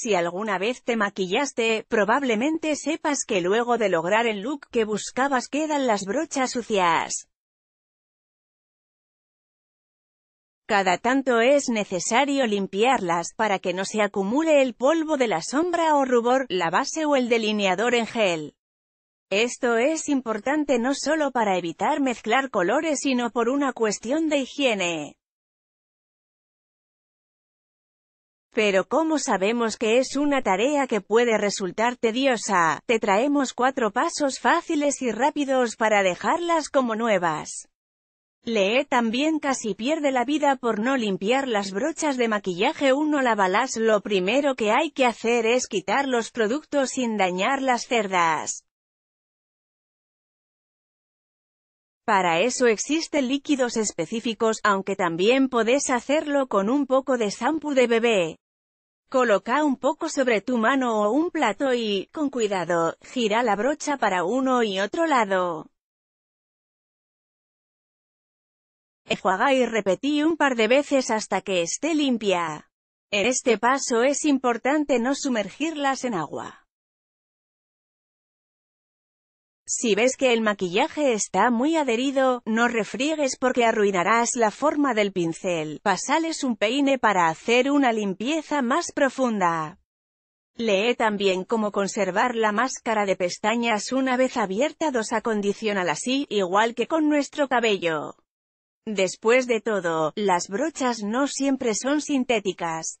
Si alguna vez te maquillaste, probablemente sepas que luego de lograr el look que buscabas quedan las brochas sucias. Cada tanto es necesario limpiarlas para que no se acumule el polvo de la sombra o rubor, la base o el delineador en gel. Esto es importante no solo para evitar mezclar colores sino por una cuestión de higiene. Pero como sabemos que es una tarea que puede resultar tediosa, te traemos cuatro pasos fáciles y rápidos para dejarlas como nuevas. Lee también casi pierde la vida por no limpiar las brochas de maquillaje uno lavalas lo primero que hay que hacer es quitar los productos sin dañar las cerdas. Para eso existen líquidos específicos, aunque también podés hacerlo con un poco de shampoo de bebé. Coloca un poco sobre tu mano o un plato y, con cuidado, gira la brocha para uno y otro lado. Enjuaga y repetí un par de veces hasta que esté limpia. En este paso es importante no sumergirlas en agua. Si ves que el maquillaje está muy adherido, no refriegues porque arruinarás la forma del pincel. Pasales un peine para hacer una limpieza más profunda. Lee también cómo conservar la máscara de pestañas una vez abierta dos acondicional así, igual que con nuestro cabello. Después de todo, las brochas no siempre son sintéticas.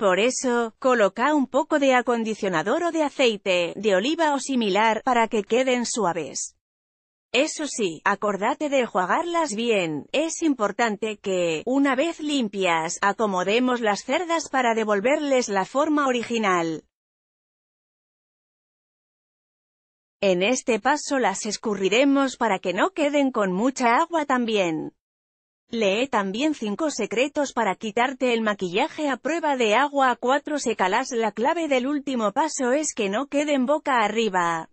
Por eso, coloca un poco de acondicionador o de aceite, de oliva o similar, para que queden suaves. Eso sí, acordate de jugarlas bien, es importante que, una vez limpias, acomodemos las cerdas para devolverles la forma original. En este paso las escurriremos para que no queden con mucha agua también. Lee también 5 secretos para quitarte el maquillaje a prueba de agua a 4 secalas La clave del último paso es que no queden boca arriba.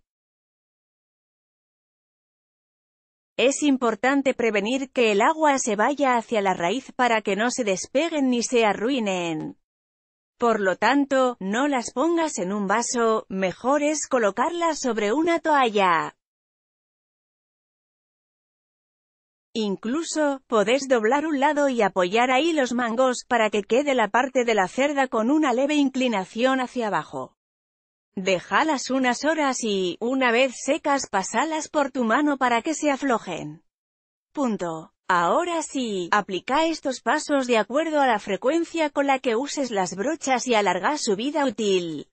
Es importante prevenir que el agua se vaya hacia la raíz para que no se despeguen ni se arruinen. Por lo tanto, no las pongas en un vaso, mejor es colocarlas sobre una toalla. Incluso, podés doblar un lado y apoyar ahí los mangos, para que quede la parte de la cerda con una leve inclinación hacia abajo. Dejalas unas horas y, una vez secas, pasalas por tu mano para que se aflojen. Punto. Ahora sí, aplica estos pasos de acuerdo a la frecuencia con la que uses las brochas y alarga su vida útil.